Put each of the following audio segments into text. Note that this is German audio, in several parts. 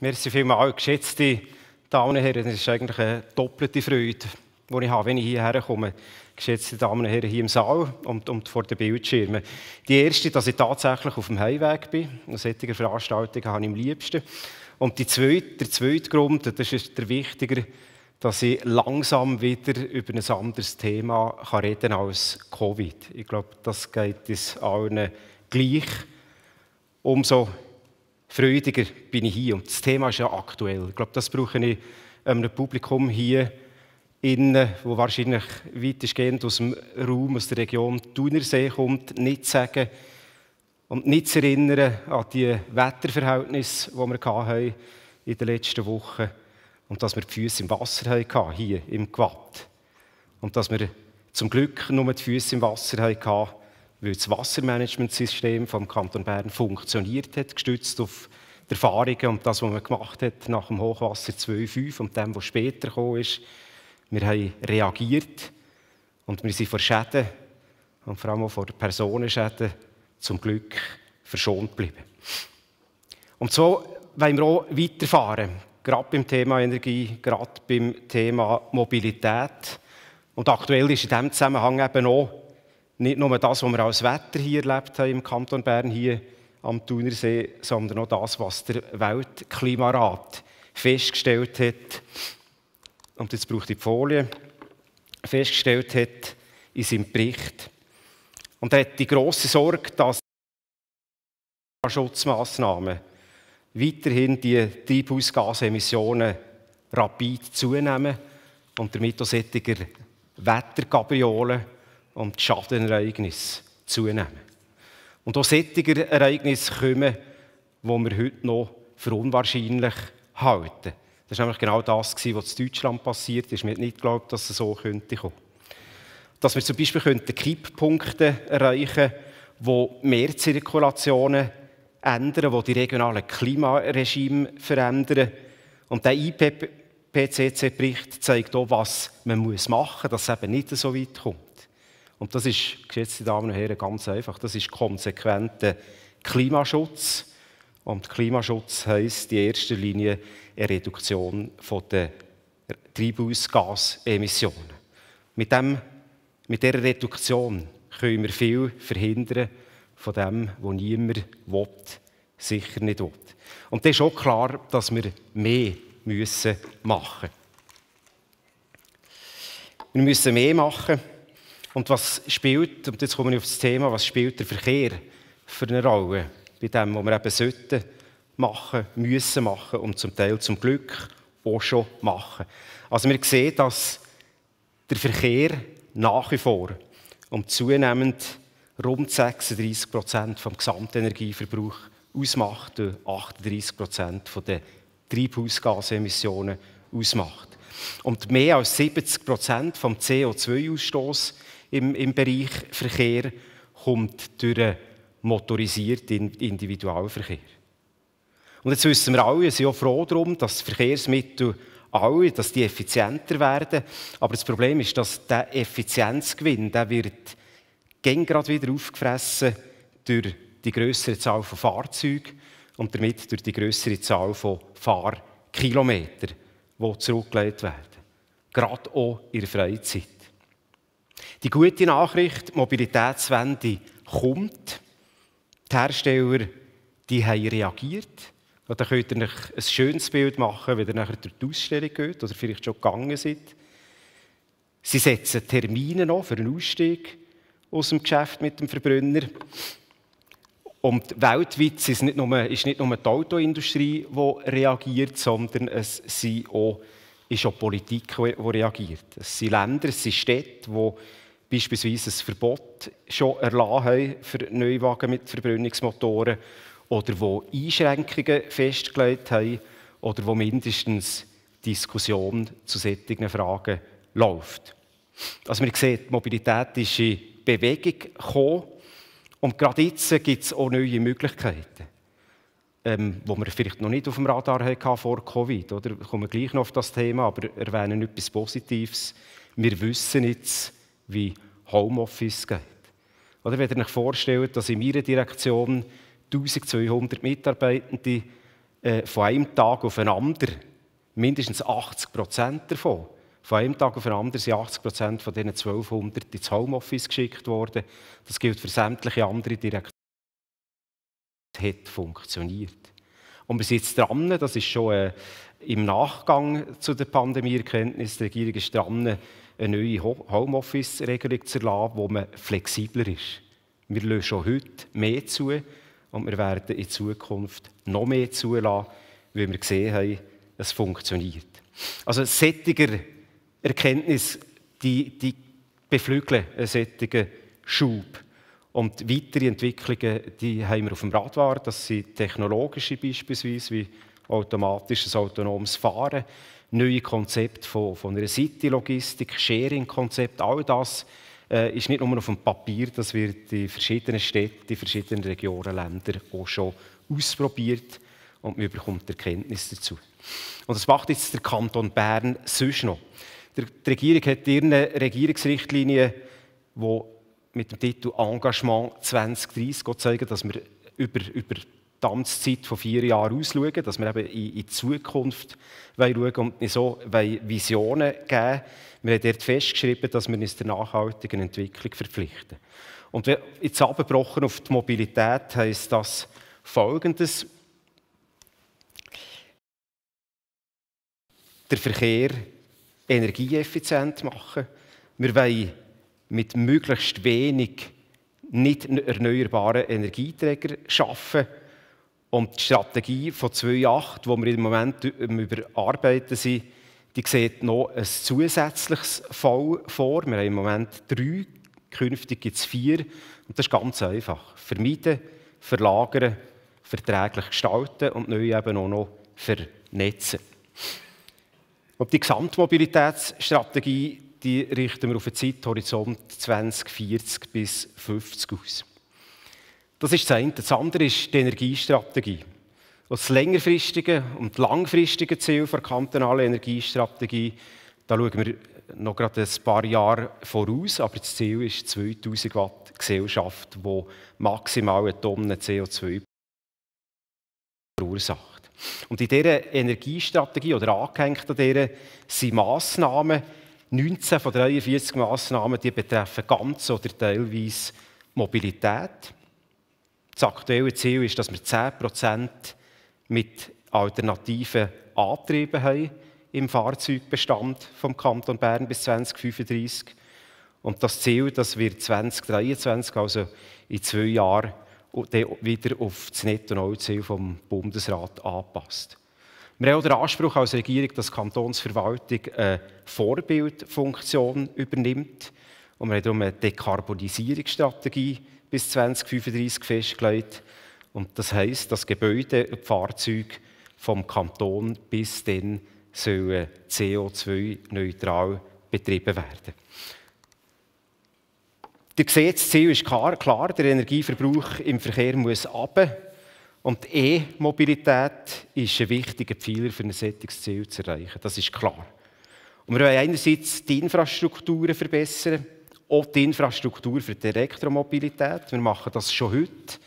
Merci vielmals, geschätzte Damen und Herren. Es ist eigentlich eine doppelte Freude, die ich habe, wenn ich hierher komme. Geschätzte Damen und Herren hier im Saal und, und vor den Bildschirmen. Die erste, dass ich tatsächlich auf dem Heimweg bin. Eine solche Veranstaltung habe ich am liebsten. Und die zweite, der zweite Grund, das ist der wichtiger, dass ich langsam wieder über ein anderes Thema kann reden als Covid. Ich glaube, das geht uns allen gleich. Umso freudiger bin ich hier. Und das Thema ist ja aktuell. Ich glaube, das brauche ich einem Publikum hier innen, wo wahrscheinlich weitestgehend aus dem Raum, aus der Region Thunersee kommt, nicht zu sagen und nicht zu erinnern an die Wetterverhältnisse, die wir hatten in den letzten Wochen und dass wir die Füße im Wasser hatten, hier im Quad. Und dass wir zum Glück nur die Füße im Wasser hatten, weil das Wassermanagementsystem vom Kanton Bern funktioniert hat, gestützt auf die Erfahrungen und das, was man gemacht hat nach dem Hochwasser 2.5 und dem, was später gekommen ist. Wir haben reagiert und wir sind vor Schäden und vor allem auch vor Personenschäden zum Glück verschont geblieben. Und so wollen wir auch weiterfahren, gerade beim Thema Energie, gerade beim Thema Mobilität. Und aktuell ist in diesem Zusammenhang eben auch nicht nur das, was wir als Wetter hier erlebt haben im Kanton Bern, hier am Thunersee, sondern auch das, was der Weltklimarat festgestellt hat. Und jetzt braucht die Folie. Festgestellt hat in seinem Bericht. Und er hat die große Sorge, dass Schutzmaßnahmen weiterhin die Treibhausgasemissionen rapid zunehmen und damit auch solcher Wettergabriolen und die Schadenereignisse zunehmen. Und auch solche Ereignisse kommen, die wir heute noch für unwahrscheinlich halten. Das war nämlich genau das, was in Deutschland passiert ist. Wir hat nicht geglaubt, dass es so könnte kommen. Dass wir zum Beispiel Kipppunkte erreichen könnten, die mehr Zirkulationen ändern, die die regionalen Klimaregime verändern. Und der IPCC-Bericht zeigt auch, was man machen muss, dass es eben nicht so weit kommt. Und das ist, geschätzte Damen und Herren, ganz einfach. Das ist konsequenter Klimaschutz. Und Klimaschutz heisst in erster Linie eine Reduktion der Treibhausgasemissionen. Mit, dem, mit dieser Reduktion können wir viel verhindern von dem, was niemand will, sicher nicht will. Und das ist auch klar, dass wir mehr machen müssen. Wir müssen mehr machen. Und was spielt, und jetzt komme ich auf das Thema, was spielt der Verkehr für eine Rolle bei dem, was wir eben sollten machen, müssen machen und zum Teil zum Glück auch schon machen. Also wir sehen, dass der Verkehr nach wie vor um zunehmend rund 36 Prozent vom Gesamtenergieverbrauch ausmacht und 38 Prozent der Treibhausgasemissionen ausmacht. Und mehr als 70 Prozent vom CO2-Ausstoß im, im Bereich Verkehr kommt durch den motorisierten Individualverkehr. Und jetzt wissen wir alle, sind auch froh darum, dass Verkehrsmittel alle, dass die effizienter werden. Aber das Problem ist, dass der Effizienzgewinn, der wird gerade wieder aufgefressen durch die größere Zahl von Fahrzeugen und damit durch die größere Zahl von Fahrkilometern, die zurückgelegt werden. Gerade auch in der Freizeit. Die gute Nachricht, die Mobilitätswende kommt. Die Hersteller die haben reagiert. Und dann könnt ihr euch ein schönes Bild machen, wenn ihr nachher durch die Ausstellung geht oder vielleicht schon gegangen seid. Sie setzen Termine an für einen Ausstieg aus dem Geschäft mit dem Verbrenner. Und weltweit ist nicht nur, ist nicht nur die Autoindustrie, die reagiert, sondern es sind auch, ist auch Politik, die reagiert. Es sind Länder, es sind Städte, die beispielsweise ein Verbot schon erlassen haben für Neuwagen mit Verbrennungsmotoren oder wo Einschränkungen festgelegt haben oder wo mindestens Diskussion zu solchen Fragen läuft. Also man sieht, die Mobilität ist in Bewegung gekommen und gerade jetzt gibt es auch neue Möglichkeiten, ähm, die wir vielleicht noch nicht auf dem Radar hatten vor Covid. Oder? Ich komme gleich noch auf das Thema, aber erwähnen etwas Positives. Wir wissen jetzt, wie Homeoffice geht. Oder wenn ihr euch vorstellt, dass in meiner Direktion 1200 Mitarbeitende äh, von einem Tag auf den anderen, mindestens 80 Prozent davon, von einem Tag auf den anderen sind 80 Prozent von diesen 1200 ins Homeoffice geschickt worden. Das gilt für sämtliche andere Direktionen. Es hat funktioniert. Und wir sind jetzt dran, das ist schon äh, im Nachgang zu der Pandemie-Erkenntnis, die Regierung ist dran, eine neue Homeoffice-Regelung zu erlassen, wo man flexibler ist. Wir lösen schon heute mehr zu und wir werden in Zukunft noch mehr zulassen, weil wir gesehen haben, es funktioniert. Also sättiger Erkenntnis, die, die beflügeln einen sättigen Schub. Und weitere Entwicklungen, die haben wir auf dem Radwar. Das sind technologische beispielsweise, wie automatisches, autonomes Fahren neue Konzepte von, von einer City-Logistik, Sharing-Konzept, all das äh, ist nicht nur auf dem Papier, das wird in verschiedenen Städten, in verschiedenen Regionen, Ländern auch schon ausprobiert und man bekommt Erkenntnis dazu. Und das macht jetzt der Kanton Bern sonst noch. Die Regierung hat ihre Regierungsrichtlinie, die mit dem Titel Engagement 2030 zeigen, dass wir über, über die Amtszeit von vier Jahren ausschauen, dass wir eben in, die Zukunft schauen und so Visionen geben. Wir haben dort festgeschrieben, dass wir uns der nachhaltigen Entwicklung verpflichten. Und jetzt abgebrochen auf die Mobilität heisst das Folgendes. Der Verkehr energieeffizient machen. Wir wollen mit möglichst wenig nicht erneuerbaren Energieträgern arbeiten. Und die Strategie von 2.8, die wir im Moment überarbeiten sind, die sieht noch ein zusätzliches Fall vor. Wir haben im Moment drei, künftig gibt es vier. Und das ist ganz einfach. Vermeiden, verlagern, verträglich gestalten und neu eben auch noch vernetzen. Und die Gesamtmobilitätsstrategie die richten wir auf den Zeithorizont 2040 bis 50 aus. Das ist das eine. Das andere ist die Energiestrategie. das längerfristige und langfristige Ziel der kantonalen Energiestrategie, da schauen wir noch gerade ein paar Jahre voraus, aber das Ziel ist 2000 Watt Gesellschaft, die maximal eine Tonne CO2 verursacht. Und in dieser Energiestrategie oder angehängt an dieser sind Massnahmen, 19 von 43 Massnahmen, die betreffen ganz oder teilweise Mobilität. Das aktuelle Ziel ist, dass wir 10% mit alternativen Antrieben haben im Fahrzeugbestand vom Kanton Bern bis 2035. Und das Ziel, dass wir 2023, also in zwei Jahren, wieder auf das Netto-Null-Ziel vom Bundesrat anpasst. Wir haben auch den Anspruch als Regierung, dass die Kantonsverwaltung eine Vorbildfunktion übernimmt. Und wir haben darum eine Dekarbonisierungsstrategie bis 2035 festgelegt. Und das heisst, dass Gebäude und äh, Fahrzeuge vom Kanton bis dann CO2-neutral betrieben werden. Ihr seht, das Ziel ist klar, klar, der Energieverbrauch im Verkehr muss ab. Und die E-Mobilität ist ein wichtiger Pfeiler für ein solches Ziel zu erreichen. Das ist klar. Und wir wollen einerseits die Infrastrukturen verbessern, auch die Infrastruktur für die Elektromobilität. Wir machen das schon heute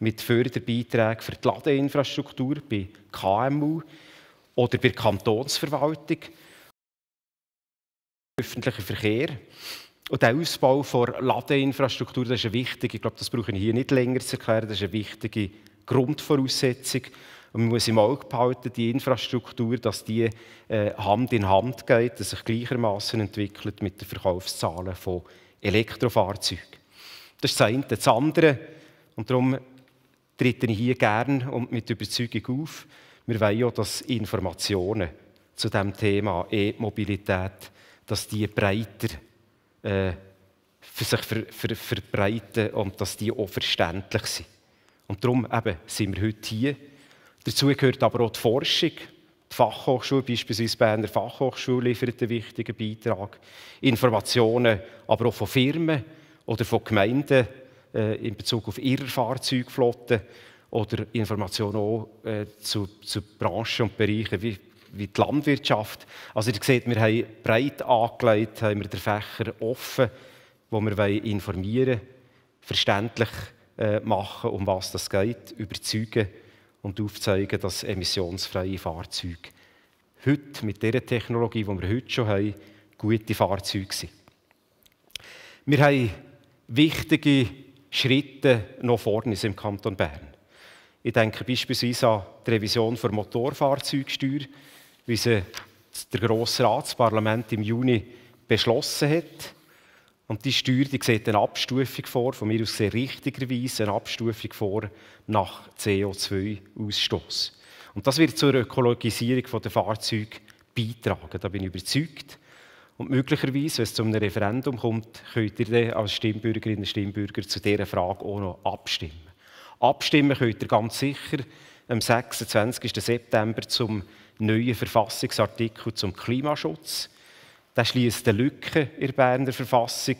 mit Förderbeiträgen für die Ladeinfrastruktur bei KMU oder bei der Kantonsverwaltung, Öffentlicher Verkehr. Und der Ausbau von Ladeinfrastruktur, das ist eine wichtige, ich glaube, das brauche ich hier nicht länger zu erklären, das ist eine wichtige Grundvoraussetzung. Und man muss im Auge behalten, die Infrastruktur, dass die äh, Hand in Hand geht, dass sich gleichermaßen entwickelt mit den Verkaufszahlen von Elektrofahrzeuge. Das ist das eine. Das andere, und darum trete ich hier gern und mit Überzeugung auf, wir wollen ja, dass Informationen zu dem Thema E-Mobilität, dass die breiter äh, für sich ver, ver, verbreiten und dass die auch verständlich sind. Und darum eben sind wir heute hier. Dazu gehört aber auch die Forschung. Die Fachhochschule, beispielsweise die Berner Fachhochschule, liefert einen wichtigen Beitrag. Informationen, aber auch von Firmen oder von Gemeinden äh, in Bezug auf ihre Fahrzeugflotte oder Informationen auch äh, zu, zu Branchen und Bereichen wie, wie die Landwirtschaft. Also ihr seht, wir haben breit angelegt, haben wir den Fächer offen, wo wir informieren wollen, verständlich äh, machen, um was das geht, überzeugen und aufzeigen, dass emissionsfreie Fahrzeuge heute mit der Technologie, die wir heute schon haben, gute Fahrzeuge sind. Wir haben wichtige Schritte noch vorne im Kanton Bern. Ich denke beispielsweise an die Revision der Motorfahrzeugsteuer, wie sie der Grosse Rat, im Juni beschlossen hat. Und die Steuer die sieht eine Abstufung vor, von mir aus sehr richtigerweise eine Abstufung vor nach CO2-Ausstoß. Und das wird zur Ökologisierung der Fahrzeuge beitragen, da bin ich überzeugt. Und möglicherweise, wenn es zu einem Referendum kommt, könnt ihr dann als Stimmbürgerinnen und Stimmbürger zu dieser Frage auch noch abstimmen. Abstimmen könnt ihr ganz sicher am 26. September zum neuen Verfassungsartikel zum Klimaschutz. Das schließt eine Lücke in der Berner Verfassung,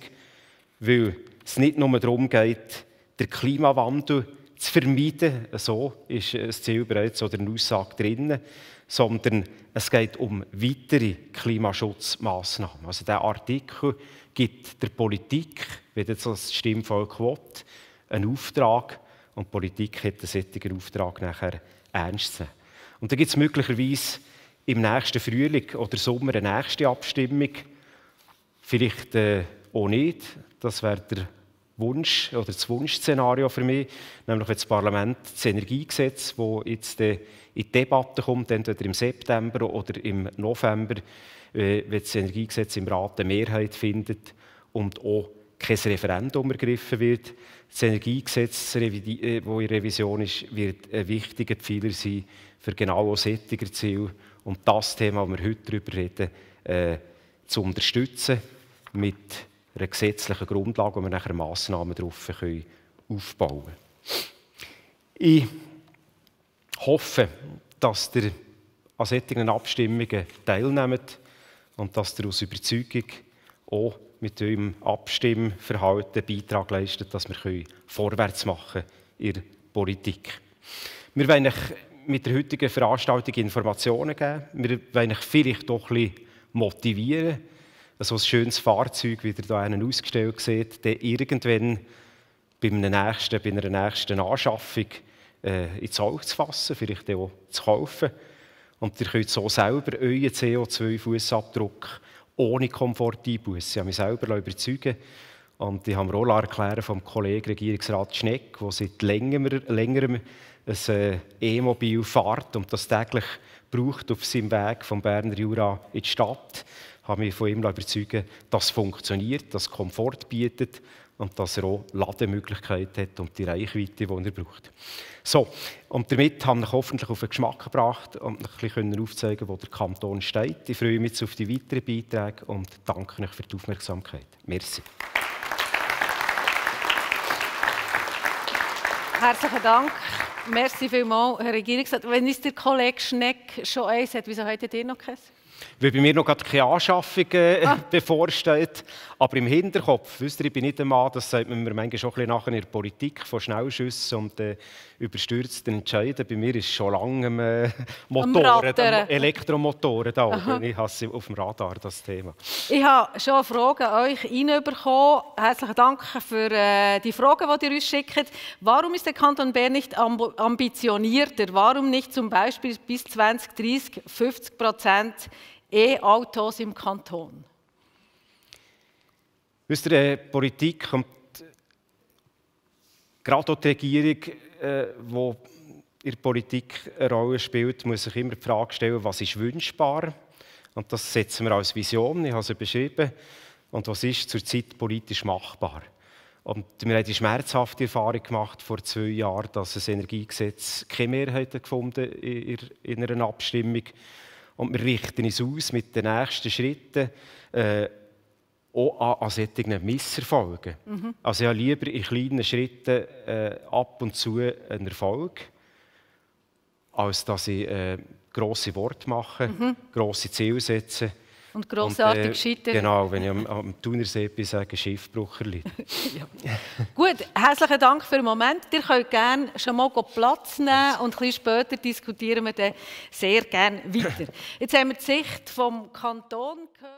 weil es nicht nur darum geht, den Klimawandel zu vermeiden, so ist das Ziel bereits oder eine Aussage drin, sondern es geht um weitere Klimaschutzmaßnahmen. Also der Artikel gibt der Politik, wenn das das Stimmvolk will, einen Auftrag und die Politik hat den solchen Auftrag nachher ernst zu nehmen. Und da gibt es möglicherweise im nächsten Frühling oder Sommer eine nächste Abstimmung. Vielleicht äh, auch nicht. Das wäre der Wunsch oder das Wunschszenario für mich, nämlich wenn das Parlament das Energiegesetz, das jetzt äh, in die Debatte kommt, entweder im September oder im November, äh, wenn das Energiegesetz im Rat eine Mehrheit findet und auch kein Referendum ergriffen wird. Das Energiegesetz, das äh, in Revision ist, wird ein wichtiger Pfeiler sein für genau solche Ziele, und das Thema, das wir heute darüber reden, äh, zu unterstützen mit einer gesetzlichen Grundlage, wo wir nachher Massnahmen darauf aufbauen können. Ich hoffe, dass ihr an solchen Abstimmungen teilnehmt und dass ihr aus Überzeugung auch mit eurem Abstimmverhalten einen Beitrag leistet, dass wir vorwärts machen können in der Politik. Wir wollen euch mit der heutigen Veranstaltung Informationen geben. Wir wollen euch vielleicht doch ein bisschen motivieren, dass so ein schönes Fahrzeug, wie ihr hier einen ausgestellt seht, dann irgendwann bei, einer nächsten, bei einer nächsten Anschaffung äh, ins Auge zu fassen, vielleicht auch zu kaufen. Und ihr könnt so selber euren CO2-Fußabdruck ohne Komfort Komforteinbuße. Ich habe mich selber überzeugen und ich habe mir auch erklären vom Kollegen Regierungsrat Schneck, der seit längerem ein äh, E-Mobil fährt und das täglich braucht auf seinem Weg vom Berner Jura in die Stadt. Ich habe mich von ihm überzeugt, dass es funktioniert, dass es Komfort bietet und dass er auch Lademöglichkeiten hat und die Reichweite, die er braucht. So, und damit haben wir hoffentlich auf den Geschmack gebracht und ein bisschen aufzeigen wo der Kanton steht. Ich freue mich jetzt auf die weiteren Beiträge und danke euch für die Aufmerksamkeit. Merci. Herzlichen Dank. Merci vielmals, Herr Regierungsrat. Wenn es der Kollege Schneck schon eins hat, wieso hat ihr noch keins? Weil bei mir noch gerade keine Anschaffung äh, ah. bevorsteht. Aber im Hinterkopf, wisst ihr, ich bin nicht der Mann, das sagt man mir manchmal schon ein bisschen nachher in der Politik, von Schnellschüssen und äh, überstürzten Entscheiden. Bei mir ist schon lange äh, Motoren, Elektromotoren da oben. Aha. Ich hasse auf dem Radar das Thema. Ich habe schon Fragen an euch reinbekommen. Herzlichen Dank für äh, die Fragen, die ihr uns schickt. Warum ist der Kanton Bern nicht amb ambitionierter? Warum nicht zum Beispiel bis 2030 50 Prozent E-Autos im Kanton. Wisst ihr, die äh, Politik und äh, gerade auch die Regierung, die äh, in der Politik eine Rolle spielt, muss sich immer die Frage stellen, was ist wünschbar? Und das setzen wir als Vision, ich habe sie beschrieben. Und was ist zurzeit politisch machbar? Und wir haben die schmerzhafte Erfahrung gemacht vor zwei Jahren, dass das Energiegesetz keine Mehrheit gefunden in, in einer Abstimmung gefunden und wir richten uns aus mit den nächsten Schritten äh, auch an, an solchen Misserfolgen. Mhm. Also habe lieber in kleinen Schritten äh, ab und zu einen Erfolg, als dass ich äh, grosse Worte mache, mhm. grosse Ziele setze und äh, grossartig und, scheitern. genau, wenn ich am, am Thunersee bin, sage Schiffbruch ja. Gut, herzlichen Dank für den Moment. Ihr könnt gerne schon mal Platz nehmen und ein bisschen später diskutieren wir dann sehr gerne weiter. Jetzt haben wir die Sicht vom Kanton gehört.